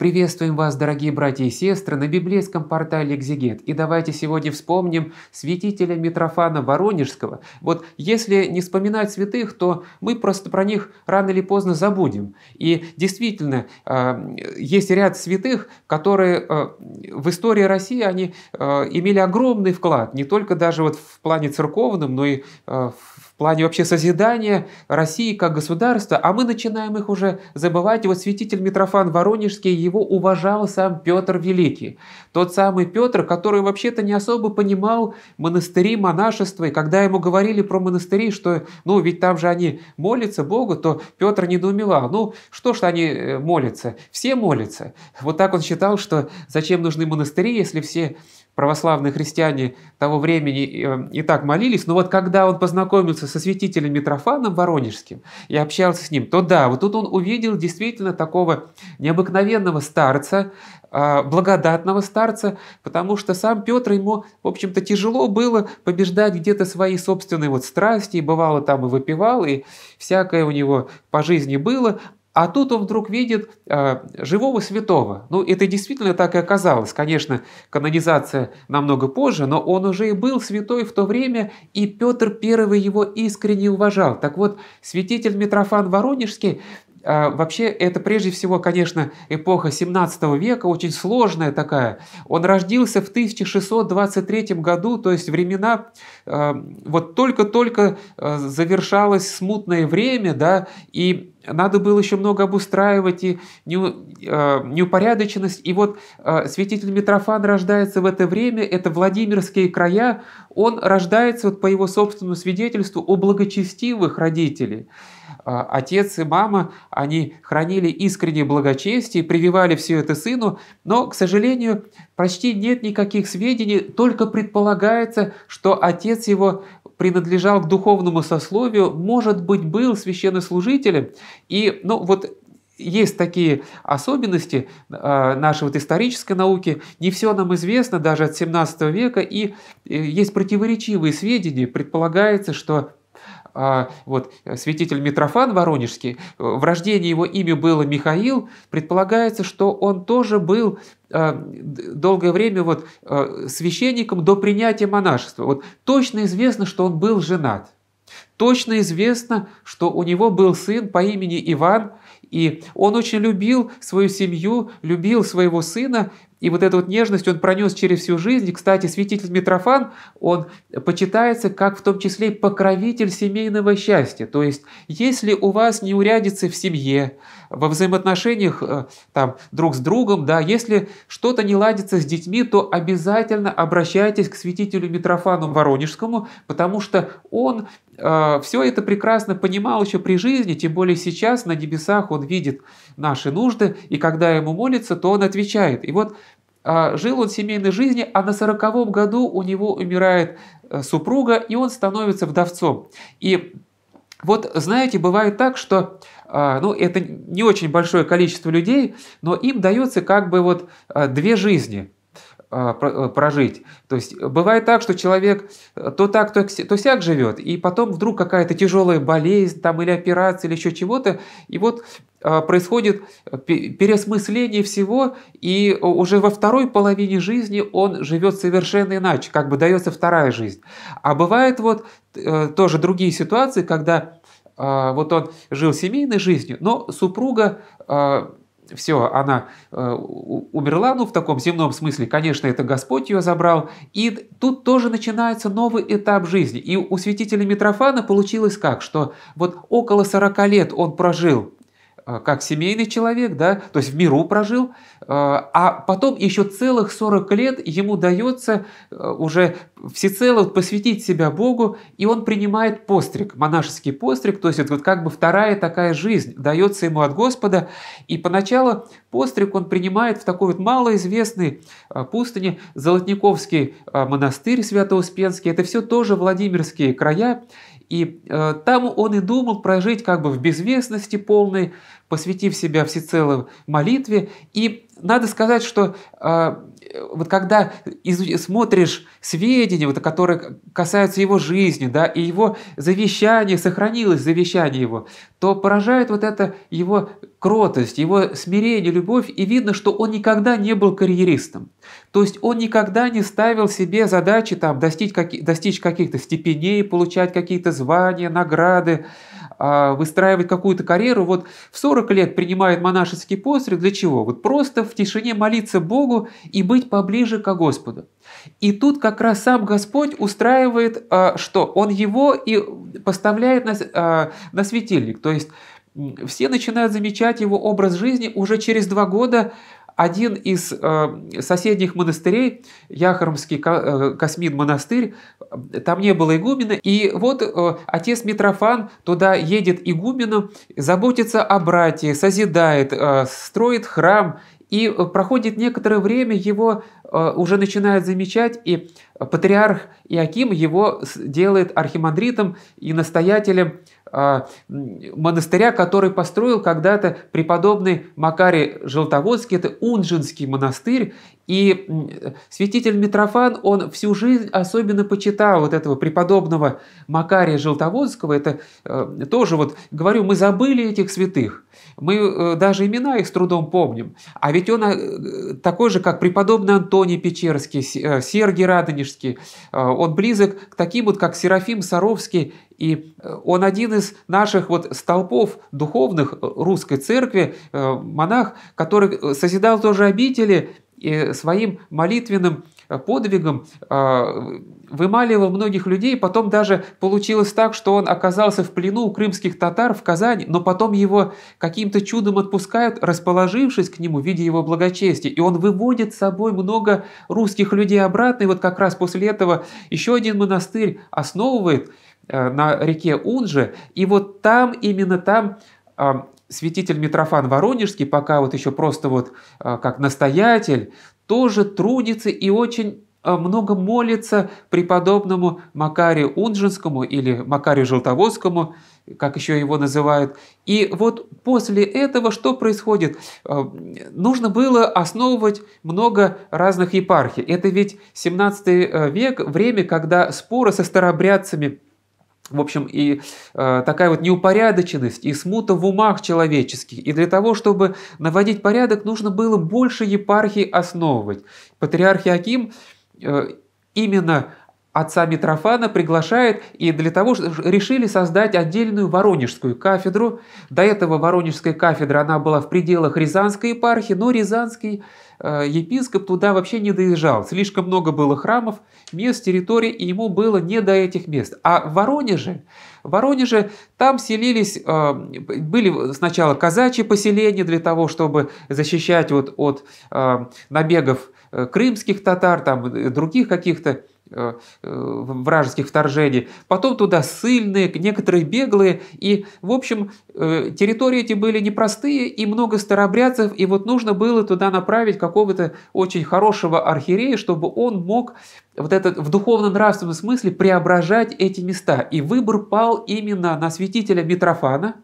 Приветствуем вас, дорогие братья и сестры, на библейском портале «Экзегет». И давайте сегодня вспомним святителя Митрофана Воронежского. Вот если не вспоминать святых, то мы просто про них рано или поздно забудем. И действительно, э, есть ряд святых, которые э, в истории России они э, имели огромный вклад, не только даже вот в плане церковном, но и плане вообще созидания России как государства, а мы начинаем их уже забывать. вот святитель Митрофан Воронежский, его уважал сам Петр Великий. Тот самый Петр, который вообще-то не особо понимал монастыри, монашества. И когда ему говорили про монастыри, что ну ведь там же они молятся Богу, то Петр недоумевал. Ну что ж они э, молятся? Все молятся. Вот так он считал, что зачем нужны монастыри, если все православные христиане того времени э, и так молились, но вот когда он познакомился со святителем Митрофаном Воронежским и общался с ним, то да, вот тут он увидел действительно такого необыкновенного старца, а, благодатного старца, потому что сам Петр ему, в общем-то, тяжело было побеждать где-то свои собственные вот страсти, и бывало там и выпивал, и всякое у него по жизни было, а тут он вдруг видит э, живого святого. Ну, это действительно так и оказалось. Конечно, канонизация намного позже, но он уже и был святой в то время, и Петр первый его искренне уважал. Так вот, святитель Митрофан Воронежский а, Вообще, это прежде всего, конечно, эпоха 17 века, очень сложная такая. Он родился в 1623 году, то есть времена, а, вот только-только завершалось смутное время, да, и надо было еще много обустраивать и а, неупорядоченность. И вот а, святитель Митрофан рождается в это время, это Владимирские края, он рождается, вот по его собственному свидетельству, у благочестивых родителей. А, отец и мама, они хранили искреннее благочестие, прививали все это сыну, но, к сожалению, почти нет никаких сведений, только предполагается, что отец его принадлежал к духовному сословию, может быть, был священнослужителем, и ну, вот есть такие особенности а, нашей вот исторической науки. Не все нам известно даже от 17 века, и э, есть противоречивые сведения. Предполагается, что а, вот святитель Митрофан Воронежский, в рождении его имя было Михаил, предполагается, что он тоже был а, долгое время вот э, священником до принятия монашества. Вот точно известно, что он был женат. Точно известно, что у него был сын по имени Иван, и он очень любил свою семью, любил своего сына, и вот эту вот нежность он пронес через всю жизнь. кстати, святитель Митрофан, он почитается как в том числе и покровитель семейного счастья. То есть, если у вас не урядится в семье, во взаимоотношениях э, там, друг с другом, да, если что-то не ладится с детьми, то обязательно обращайтесь к святителю Митрофану Воронежскому, потому что он э, все это прекрасно понимал еще при жизни, тем более сейчас на небесах он видит наши нужды, и когда ему молится, то он отвечает. И вот а, жил он в семейной жизни а на сороковом году у него умирает э, супруга, и он становится вдовцом. И вот, знаете, бывает так, что, а, ну, это не очень большое количество людей, но им дается как бы вот а, две жизни э, прожить. То есть бывает так, что человек э, то так, то, то сяк живет, и потом вдруг какая-то тяжелая болезнь там, или операция, или еще чего-то, и вот а, происходит э, переосмысление всего, и э, уже во второй половине жизни он живет совершенно иначе, как бы дается вторая жизнь. А бывает вот э, тоже другие ситуации, когда а, вот он жил семейной жизнью, но супруга а, все, она э, умерла, ну, в таком земном смысле, конечно, это Господь ее забрал. И тут тоже начинается новый этап жизни. И у святителя Митрофана получилось как, что вот около 40 лет он прожил Э, как семейный человек, да, то есть в миру прожил, э, а потом еще целых 40 лет ему дается э, уже всецело посвятить себя Богу, и он принимает постриг, монашеский постриг, то есть это вот как бы вторая такая жизнь дается ему от Господа, и поначалу постриг он принимает в такой вот малоизвестной пустыне Золотниковский монастырь Свято-Успенский, это все тоже Владимирские края, и э, там он и думал прожить как бы в безвестности полной, посвятив себя всецело молитве. И надо сказать, что э, вот когда из, смотришь сведения, вот, которые касаются его жизни, да, и его завещание, сохранилось завещание его, то поражает вот эта его кротость, его смирение, любовь, и видно, что он никогда не был карьеристом. То есть он никогда не ставил себе задачи там, достичь, каких, достичь каких-то степеней, получать какие-то звания, награды, а, выстраивать какую-то карьеру, вот в 40 лет принимает монашеский постриг, для чего? Вот просто в тишине молиться Богу и быть поближе к Господу. И тут как раз сам Господь устраивает, а, что Он его и поставляет на, а, на светильник, то есть все начинают замечать его образ жизни уже через два года один из э, соседних монастырей, Яхромский э, Космин монастырь, там не было игумена, и вот э, отец Митрофан туда едет игуменом, заботится о брате, созидает, строит храм, и проходит некоторое время его Э, уже начинает замечать, и патриарх Иаким его делает архимандритом и настоятелем э, монастыря, который построил когда-то преподобный Макарий Желтоводский, это Унжинский монастырь, и святитель Митрофан, он всю жизнь особенно почитал вот этого преподобного Макария Желтоводского, это э, тоже вот, говорю, мы забыли этих святых, мы даже имена их с трудом помним, а ведь он такой же, как преподобный Антон, Антоний Печерский, э, Сергий Радонежский, э, он близок к таким вот, как Серафим Саровский, и э, он один из наших вот столпов духовных русской церкви, монах, который созидал тоже обители, и своим молитвенным Э, подвигом э, вымаливал многих людей. Потом даже получилось так, что он оказался в плену у крымских татар в Казани, но потом его каким-то чудом отпускают, расположившись к нему в виде его благочестия. И он выводит с собой много русских людей обратно. И вот как раз после этого еще один монастырь основывает э, на реке Унже. И вот там, именно там святитель Митрофан Воронежский, пока вот еще просто вот как настоятель, тоже трудится и очень а, много молится преподобному Макарию Унжинскому или Макарию Желтоводскому, как еще его называют. И вот после этого что происходит? А, нужно было основывать много разных епархий. Это ведь 17 э, век, время, когда споры со старобрядцами – в общем, и э, такая вот неупорядоченность, и смута в умах человеческих. И для того, чтобы наводить порядок, нужно было больше епархий основывать. Патриарх Аким э, именно отца Митрофана приглашает, и для того что решили создать отдельную Воронежскую кафедру. До этого Воронежская кафедра, она была в пределах Рязанской епархии, но Рязанский э, епископ туда вообще не доезжал. Слишком много было храмов, мест, территорий, и ему было не до этих мест. А в Воронеже, в Воронеже там селились, э, были сначала казачьи поселения для того, чтобы защищать вот от э, набегов э, крымских татар, там э, других каких-то Э, э, вражеских вторжений, потом туда ссыльные, некоторые беглые, и, в общем, э, территории эти были непростые, и много старобрядцев, и вот нужно было туда направить какого-то очень хорошего архиерея, чтобы он мог вот этот в духовно-нравственном смысле преображать эти места. И выбор пал именно на святителя Митрофана,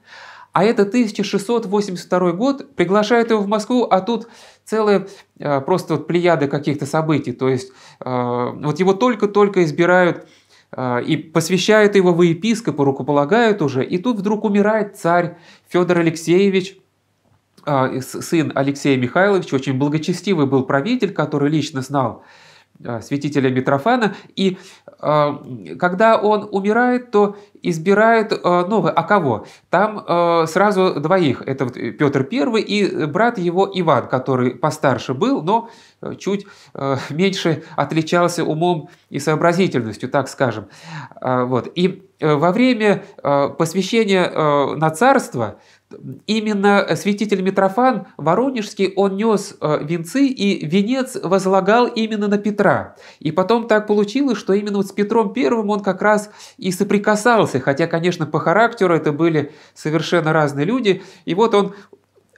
а это 1682 год, приглашают его в Москву, а тут целые э, просто вот плеяда каких-то событий. То есть э, вот его только-только избирают э, и посвящают его в епископа, рукополагают уже, и тут вдруг умирает царь Федор Алексеевич, сын Алексея Михайловича, очень благочестивый был правитель, который лично знал святителя Митрофана, и а, когда он умирает, то избирает а, новый. А кого? Там а, сразу двоих. Это Петр I и брат его Иван, который постарше был, но чуть меньше отличался умом и сообразительностью, так скажем. Вот. И во время посвящения на царство – Именно э, святитель Митрофан Воронежский, он нес э, венцы, и венец возлагал именно на Петра. И потом так получилось, что именно вот с Петром Первым он как раз и соприкасался, хотя, конечно, по характеру это были совершенно разные люди. И вот он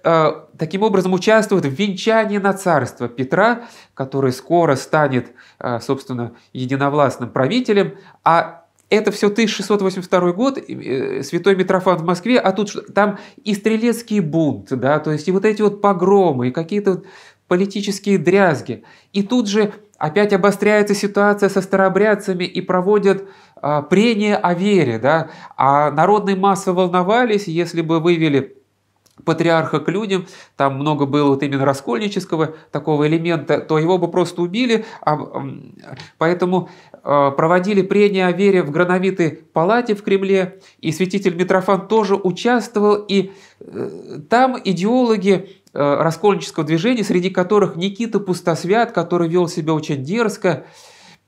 э, таким образом участвует в венчании на царство Петра, который скоро станет, собственно, единовластным правителем, а это все 1682 год, э, святой Митрофан в Москве, а тут там и стрелецкий бунт, да, то есть и вот эти вот погромы, и какие-то политические дрязги. И тут же опять обостряется ситуация со старобрядцами и проводят а, прения о вере, да, а народные массы волновались, если бы вывели патриарха к людям, там много было вот именно раскольнического такого элемента, то его бы просто убили, а, поэтому э, проводили прения о вере в грановитой палате в Кремле, и святитель Митрофан тоже участвовал, и э, там идеологи э, раскольнического движения, среди которых Никита Пустосвят, который вел себя очень дерзко,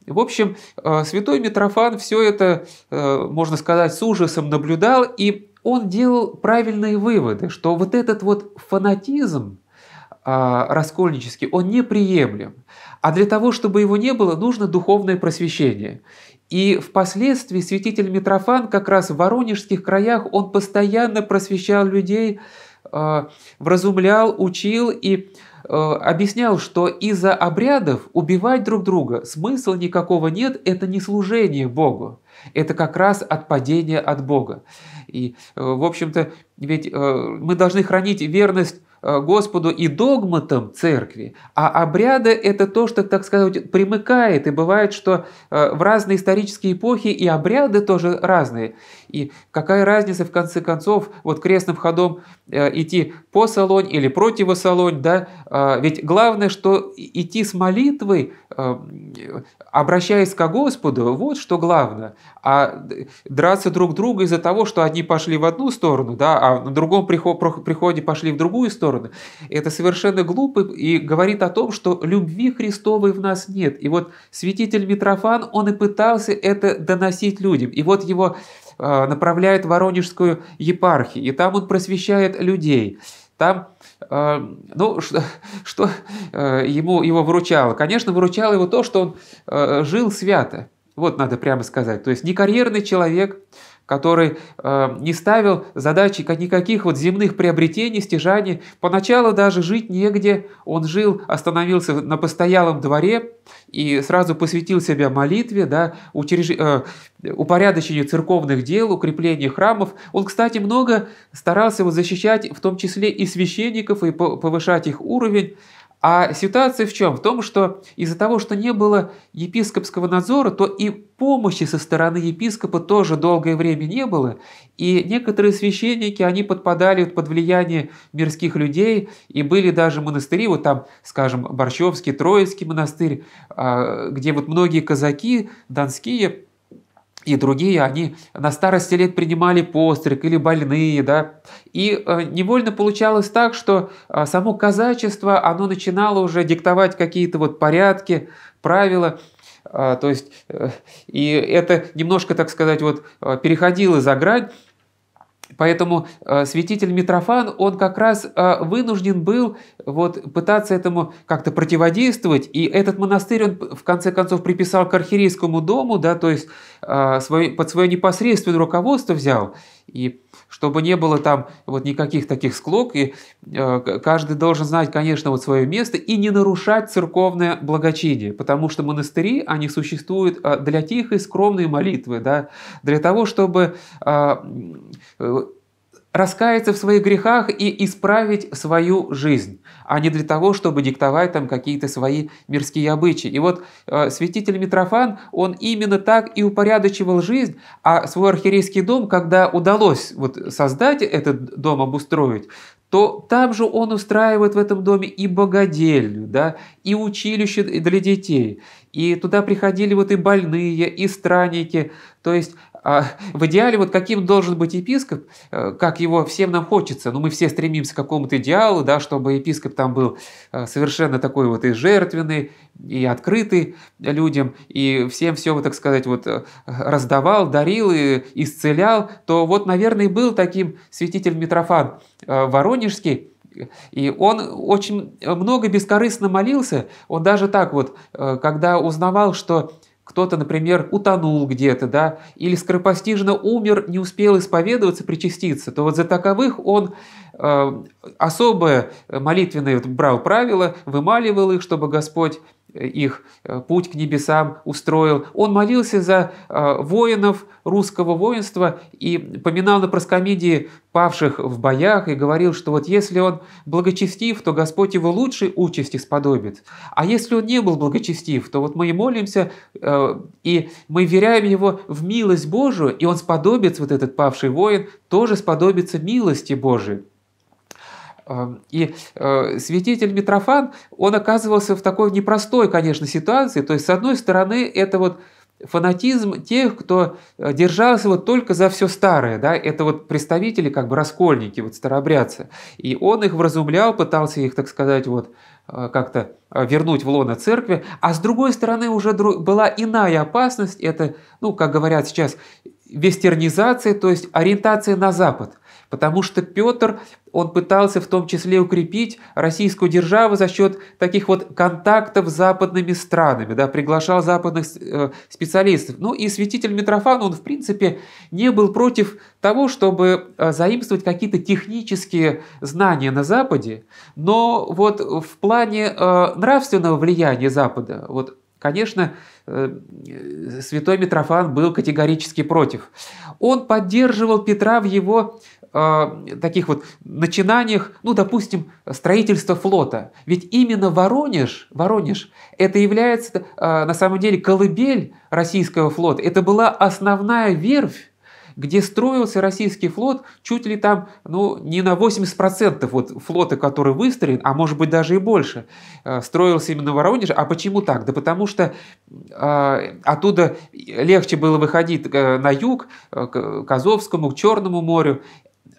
в общем, э, святой Митрофан все это, э, можно сказать, с ужасом наблюдал и он делал правильные выводы, что вот этот вот фанатизм а, раскольнический, он неприемлем. А для того, чтобы его не было, нужно духовное просвещение. И впоследствии святитель Митрофан как раз в воронежских краях, он постоянно просвещал людей, а, вразумлял, учил и а, объяснял, что из-за обрядов убивать друг друга смысла никакого нет, это не служение Богу это как раз отпадение от Бога. И, э, в общем-то, ведь э, мы должны хранить верность Э, Господу и догматам церкви, а обряды – это то, что, так сказать, примыкает. И бывает, что э, в разные исторические эпохи и обряды тоже разные. И какая разница, в конце концов, вот крестным ходом э, идти по салонь или против да? Ведь главное, что идти с молитвой, обращаясь к Господу, вот что главное. А драться друг друга из-за того, что одни пошли в одну сторону, да, а на другом приходе пошли в другую сторону, стороны. Это совершенно глупо и говорит о том, что любви Христовой в нас нет. И вот святитель Митрофан, он и пытался это доносить людям. И вот его а, направляет в Воронежскую епархию, и там он просвещает людей. Там, а, ну, что, что а, ему его выручало? Конечно, выручало его то, что он жил свято. Вот надо прямо сказать. То есть не карьерный человек, который э, не ставил задачи никаких вот земных приобретений, стяжаний. Поначалу даже жить негде. Он жил, остановился на постоялом дворе и сразу посвятил себя молитве, да, учреж... э, упорядочению церковных дел, укреплению храмов. Он, кстати, много старался его защищать, в том числе и священников, и повышать их уровень. А ситуация в чем? В том, что из-за того, что не было епископского надзора, то и помощи со стороны епископа тоже долгое время не было. И некоторые священники, они подпадали под влияние мирских людей, и были даже монастыри, вот там, скажем, Борщевский, Троицкий монастырь, а, где вот многие казаки донские и другие, они на старости лет принимали постриг или больные, да, и э, невольно получалось так, что э, само казачество, оно начинало уже диктовать какие-то вот порядки, правила, а, то есть, э, и это немножко, так сказать, вот переходило за грань, Поэтому святитель Митрофан, он как раз вынужден был вот, пытаться этому как-то противодействовать. И этот монастырь он в конце концов приписал к архиерейскому дому, да, то есть а, свой, под свое непосредственное руководство взял, и чтобы не было там вот никаких таких склок, и а, каждый должен знать, конечно, вот свое место и не нарушать церковное благочиние, потому что монастыри, они существуют а, для тихой, скромной молитвы, да, для того, чтобы э, раскаяться в своих грехах и исправить свою жизнь, а не для того, чтобы диктовать там какие-то свои мирские обычаи. И вот э, святитель Митрофан, он именно так и упорядочивал жизнь, а свой архиерейский дом, когда удалось вот создать этот дом, обустроить, то там же он устраивает в этом доме и богадельню, да, и училище для детей, и туда приходили вот и больные, и странники, то есть а в идеале вот каким должен быть епископ, э, как его всем нам хочется, ну мы все стремимся к какому-то идеалу, да, чтобы епископ там был э, совершенно такой вот и жертвенный, и открытый людям, и всем все, так сказать, вот э, раздавал, дарил и исцелял, то вот, наверное, и был таким святитель Митрофан Воронежский, и он очень много бескорыстно молился, он даже так вот, когда узнавал, что кто-то, например, утонул где-то, да, или скоропостижно умер, не успел исповедоваться, причаститься, то вот за таковых он Э, особое э, молитвенное брал правила, вымаливал их, чтобы Господь э, их путь к небесам устроил. Он молился за воинов русского воинства и поминал на проскомидии павших в боях и говорил, что вот если он благочестив, то Господь его лучшей участи сподобит. А если он не был благочестив, то вот мы и молимся, и мы веряем его в милость Божию, и он сподобится, вот этот павший воин, тоже сподобится милости Божией. И э, святитель Митрофан, он оказывался в такой непростой, конечно, ситуации. То есть, с одной стороны, это вот фанатизм тех, кто э, держался вот только за все старое, да, это вот представители, как бы раскольники, вот старообрядцы. И он их вразумлял, пытался их, так сказать, вот э, как-то вернуть в лоно церкви, а с другой стороны уже была иная опасность, это, ну, как говорят сейчас, вестернизация, то есть ориентация на Запад. Потому что Петр он пытался в том числе укрепить российскую державу за счет таких вот контактов с западными странами, да, приглашал западных э, специалистов. Ну и святитель Митрофан, он в принципе не был против того, чтобы э, заимствовать какие-то технические знания на Западе, но вот в плане э, нравственного влияния Запада, вот Конечно, святой Митрофан был категорически против. Он поддерживал Петра в его э, таких вот начинаниях, ну, допустим, строительства флота. Ведь именно Воронеж, Воронеж, это является э, на самом деле колыбель российского флота. Это была основная верфь где строился российский флот чуть ли там, ну, не на 80% вот флота, который выстроен, а может быть даже и больше, а, строился именно в Воронеже. А почему так? Да потому что э, оттуда легче было выходить э, на юг, э, к Азовскому, к Черному морю,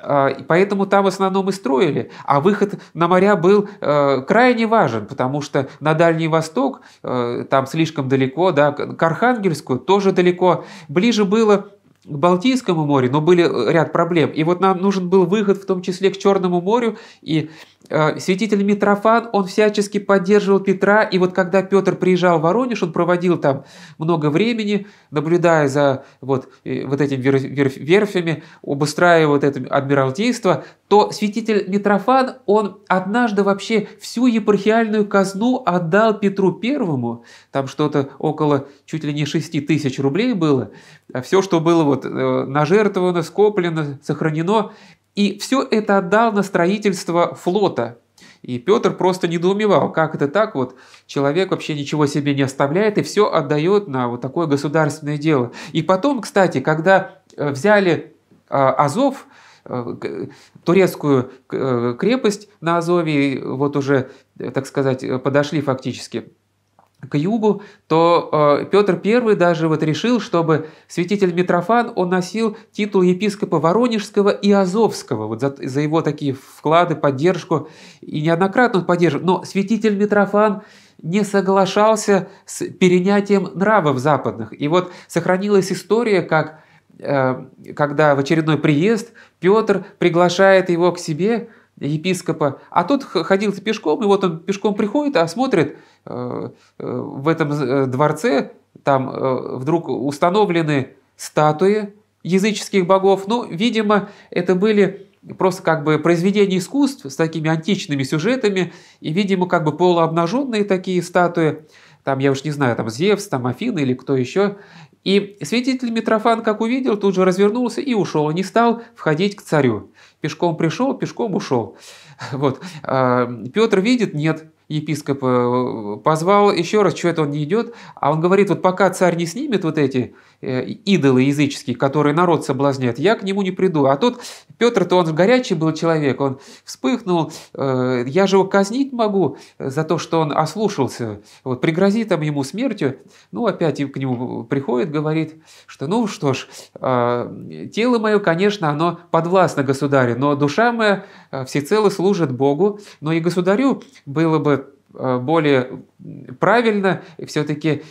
а, и поэтому там в основном и строили. А выход на моря был э, крайне важен, потому что на Дальний Восток, э, там слишком далеко, да, к Архангельску тоже далеко. Ближе было к Балтийскому морю, но были э, ряд проблем. И вот нам нужен был выход в том числе к Черному морю, и Э, святитель Митрофан, он всячески поддерживал Петра, и вот когда Петр приезжал в Воронеж, он проводил там много времени, наблюдая за вот, э, вот этими верфями, обустраивая вот это адмиралтейство, то святитель Митрофан, он однажды вообще всю епархиальную казну отдал Петру Первому, там что-то около чуть ли не 6 тысяч рублей было, а все, что было вот э, нажертвовано, скоплено, сохранено, и все это отдал на строительство флота. И Петр просто недоумевал, как это так, вот человек вообще ничего себе не оставляет и все отдает на вот такое государственное дело. И потом, кстати, когда э, взяли э, Азов, э, турецкую крепость на Азове, вот уже, так сказать, подошли фактически к югу, то э, Петр I даже вот решил, чтобы святитель Митрофан, он носил титул епископа Воронежского и Азовского, вот за, за его такие вклады, поддержку, и неоднократно он поддерживал. Но святитель Митрофан не соглашался с перенятием нравов западных. И вот сохранилась история, как э, когда в очередной приезд Петр приглашает его к себе, епископа, а тот ходил пешком, и вот он пешком приходит, а смотрит – Э, э, в этом э, дворце там вдруг установлены статуи языческих богов. Ну, видимо, это были просто как бы произведения искусств с такими античными сюжетами, и, видимо, как бы полуобнаженные такие статуи, там, я уж не знаю, там Зевс, там Афина или кто еще. И свидетель Митрофан, как увидел, тут же развернулся и ушел, не стал входить к царю. Пешком пришел, пешком ушел. Вот. А, Петр видит, нет, епископ э, позвал еще раз, что это он не идет, а он говорит, вот пока царь не снимет вот эти Э, идолы языческие, которые народ соблазняет, я к нему не приду. А тут Петр-то он горячий был человек, он вспыхнул, э, я же его казнить могу за то, что он ослушался, вот пригрозит там ему смертью. Ну, опять к нему приходит, говорит, что ну что ж, э, тело мое, конечно, оно подвластно государю, но душа моя всецело служит Богу, но и государю было бы более правильно все-таки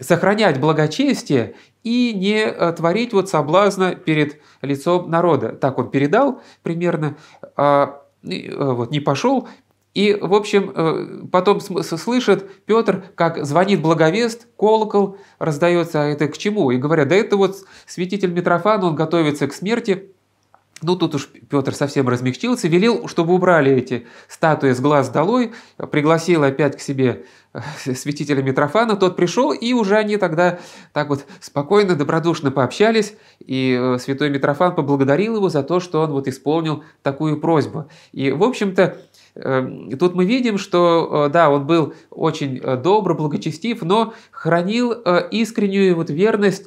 сохранять благочестие и не э, творить вот соблазна перед лицом народа. Так он передал примерно, а, э, вот не пошел. И, в общем, э, потом слышит Петр, как звонит благовест, колокол раздается, а это к чему? И говорят, да это вот святитель Митрофан, он готовится к смерти, ну, тут уж Петр совсем размягчился, велел, чтобы убрали эти статуи с глаз долой, пригласил опять к себе святителя Митрофана, тот пришел, и уже они тогда так вот спокойно, добродушно пообщались, и э, святой Митрофан поблагодарил его за то, что он вот исполнил такую просьбу. И, в общем-то, эм, тут мы видим, что, э, да, он был очень э, добр, благочестив, но хранил искреннюю вот верность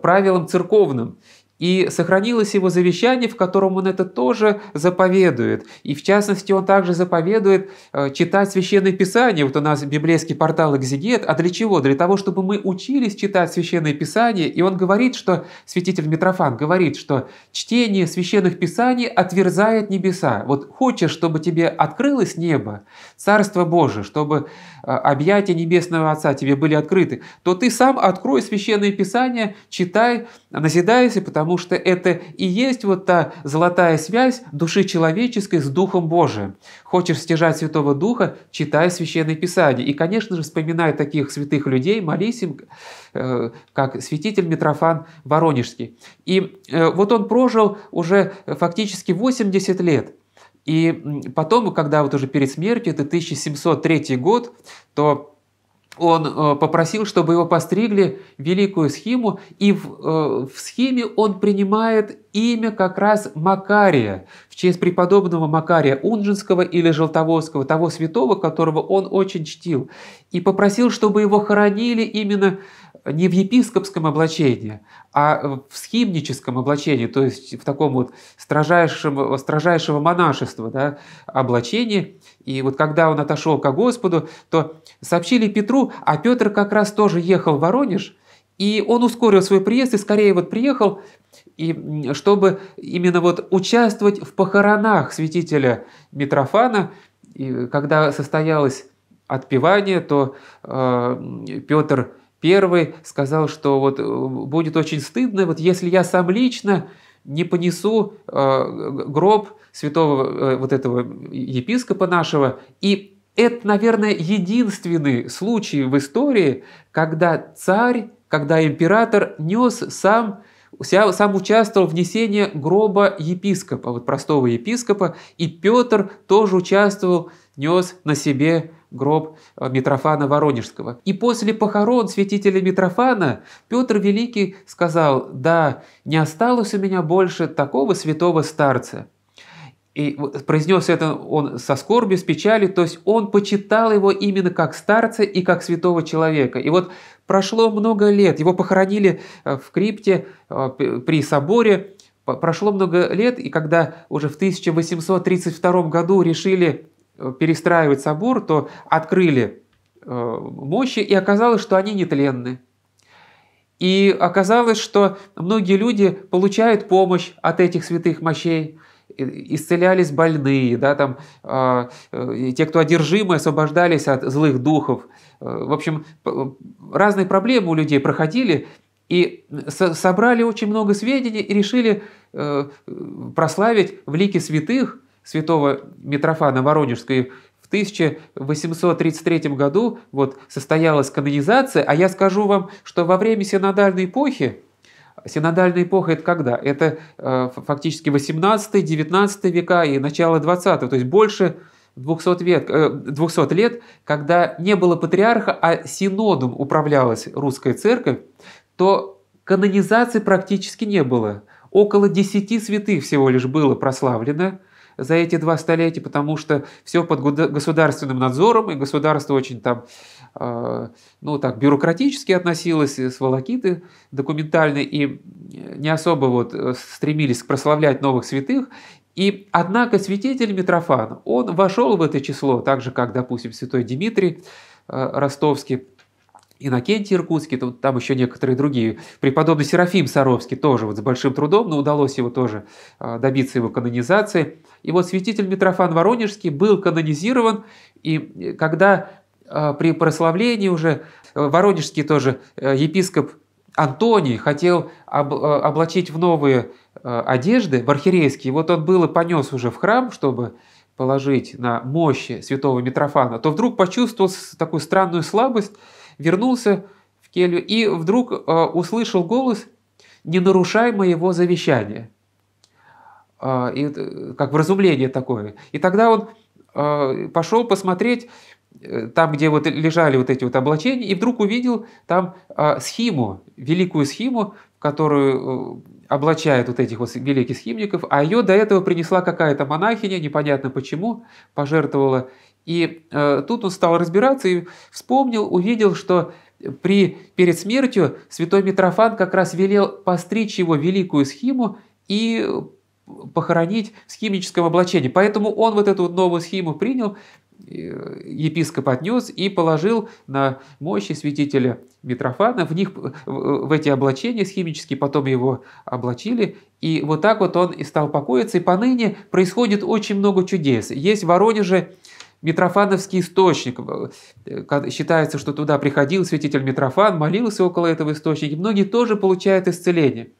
правилам церковным. И сохранилось его завещание, в котором он это тоже заповедует. И в частности, он также заповедует э, читать Священное Писание. Вот у нас библейский портал «Экзегет». А для чего? Для того, чтобы мы учились читать Священное Писание. И он говорит, что, святитель Митрофан говорит, что чтение Священных Писаний отверзает небеса. Вот хочешь, чтобы тебе открылось небо, Царство Божие, чтобы э, объятия Небесного Отца тебе были открыты, то ты сам открой Священное Писание, читай, назидайся, потому потому что это и есть вот та золотая связь души человеческой с Духом Божиим. Хочешь стяжать Святого Духа, читай Священное Писание. И, конечно же, вспоминай таких святых людей, молись им, э, как святитель Митрофан Воронежский. И э, вот он прожил уже фактически 80 лет. И потом, когда вот уже перед смертью, это 1703 год, то он э, попросил, чтобы его постригли великую схему, и в, э, в схеме он принимает имя как раз Макария, в честь преподобного Макария Унжинского или Желтоводского, того святого, которого он очень чтил, и попросил, чтобы его хоронили именно не в епископском облачении, а в схимническом облачении, то есть в таком вот строжайшем, строжайшего монашества да, облачении. И вот когда он отошел ко Господу, то сообщили Петру, а Петр как раз тоже ехал в Воронеж, и он ускорил свой приезд и скорее вот приехал, и чтобы именно вот участвовать в похоронах святителя Митрофана, и когда состоялось отпевание, то э, Петр Первый сказал, что вот э, будет очень стыдно, вот если я сам лично не понесу э, гроб святого э, вот этого епископа нашего. И это, наверное, единственный случай в истории, когда царь, когда император нес сам сам участвовал в несении гроба епископа, вот простого епископа, и Петр тоже участвовал, нес на себе гроб э, Митрофана Воронежского. И после похорон святителя Митрофана Петр Великий сказал, да, не осталось у меня больше такого святого старца. И произнес это он со скорбью, с печалью, то есть он почитал его именно как старца и как святого человека. И вот прошло много лет, его похоронили э, в крипте э, при соборе, прошло много лет, и когда уже в 1832 году решили перестраивать собор, то открыли э, мощи, и оказалось, что они нетленны. И оказалось, что многие люди получают помощь от этих святых мощей, исцелялись больные, да, там, э, э, те, кто одержимы, освобождались от злых духов. В общем, разные проблемы у людей проходили, и собрали очень много сведений и решили прославить в лике святых – святого Митрофана Воронежской в 1833 году вот, состоялась канонизация, а я скажу вам, что во время синодальной эпохи, синодальная эпоха это когда? Это э, фактически 18-19 века и начало 20-го, то есть больше 200 лет, 200 лет, когда не было патриарха, а синодом управлялась русская церковь, то канонизации практически не было. Около 10 святых всего лишь было прославлено – за эти два столетия, потому что все под государственным надзором, и государство очень там, э, ну так, бюрократически относилось, с волокиты документально и не особо вот э, стремились прославлять новых святых, и, однако, святитель Митрофан, он вошел в это число, так же, как, допустим, святой Дмитрий э, Ростовский, Иннокентий Иркутский, там, там еще некоторые другие. Преподобный Серафим Саровский тоже вот с большим трудом, но удалось его тоже а, добиться его канонизации. И вот святитель Митрофан Воронежский был канонизирован, и э, когда а, при прославлении уже э, Воронежский тоже э, епископ Антоний хотел облачить в новые одежды, в архирейские, вот он было понес уже в храм, чтобы положить на мощи святого Митрофана, то вдруг почувствовал такую странную слабость, вернулся в келью и вдруг э, услышал голос «Не нарушай моего завещания». Э, и, как вразумление такое. И тогда он э, пошел посмотреть, там, где вот лежали вот эти вот облачения, и вдруг увидел там схему, великую схему, которую облачает вот этих вот великих схимников, а ее до этого принесла какая-то монахиня, непонятно почему, пожертвовала и э, тут он стал разбираться и вспомнил, увидел, что при, перед смертью святой Митрофан как раз велел постричь его великую схему и похоронить в схимическом облачении. Поэтому он вот эту вот новую схему принял, э, епископ отнес и положил на мощи святителя Митрофана. В них, в эти облачения схимические, потом его облачили. И вот так вот он и стал покоиться. И поныне происходит очень много чудес. Есть в Воронеже Митрофановский источник. Э, считается, что туда приходил святитель Митрофан, молился около этого источника. Многие тоже получают исцеление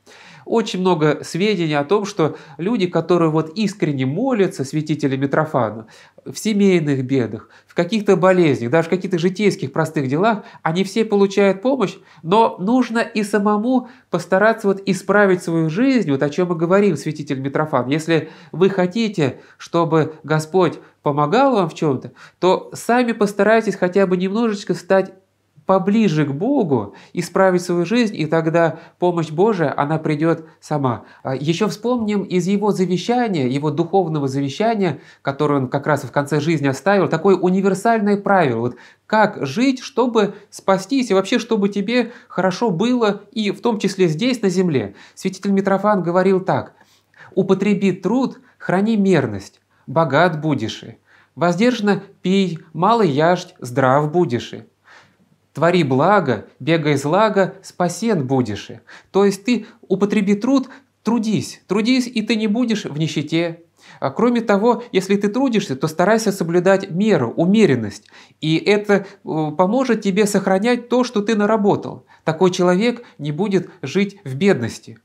очень много сведений о том, что люди, которые вот искренне молятся святителя Митрофану в семейных бедах, в каких-то болезнях, даже в каких-то житейских простых делах, они все получают помощь, но нужно и самому постараться вот исправить свою жизнь, вот о чем мы говорим, святитель Митрофан. Если вы хотите, чтобы Господь помогал вам в чем-то, то сами постарайтесь хотя бы немножечко стать поближе к Богу, исправить свою жизнь, и тогда помощь Божия, она придет сама. А Еще вспомним из его завещания, его духовного завещания, которое он как раз в конце жизни оставил, такое универсальное правило. Вот как жить, чтобы спастись, и вообще, чтобы тебе хорошо было, и в том числе здесь, на земле. Святитель Митрофан говорил так. «Употреби труд, храни мерность, богат будешь и». Воздержно пей, мало яжь, здрав будешь и. Твори благо, бегай злага, спасен будешь. То есть ты употреби труд, трудись, трудись, и ты не будешь в нищете. А кроме того, если ты трудишься, то старайся соблюдать меру, умеренность. И это э, поможет тебе сохранять то, что ты наработал. Такой человек не будет жить в бедности.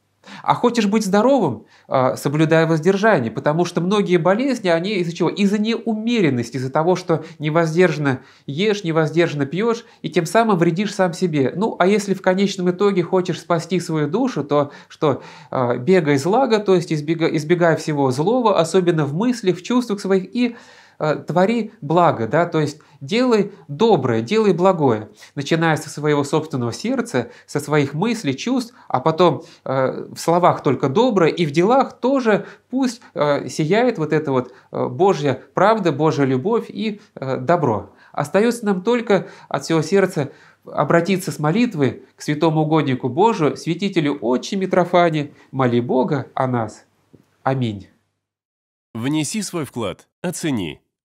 А хочешь быть здоровым, а, соблюдая воздержание, потому что многие болезни, они из-за чего? Из-за неумеренности, из-за того, что невоздержанно ешь, невоздержанно пьешь, и тем самым вредишь сам себе. Ну, а если в конечном итоге хочешь спасти свою душу, то что? А, бегай злага, то есть избегай, избегай всего злого, особенно в мыслях, в чувствах своих, и Э, твори благо, да, то есть делай доброе, делай благое, начиная со своего собственного сердца, со своих мыслей, чувств, а потом э, в словах только доброе и в делах тоже пусть э, сияет вот эта вот э, Божья правда, Божья любовь и э, добро. Остается нам только от всего сердца обратиться с молитвы к святому угоднику Божию, святителю Отче Митрофане, моли Бога о нас. Аминь. Внеси свой вклад, оцени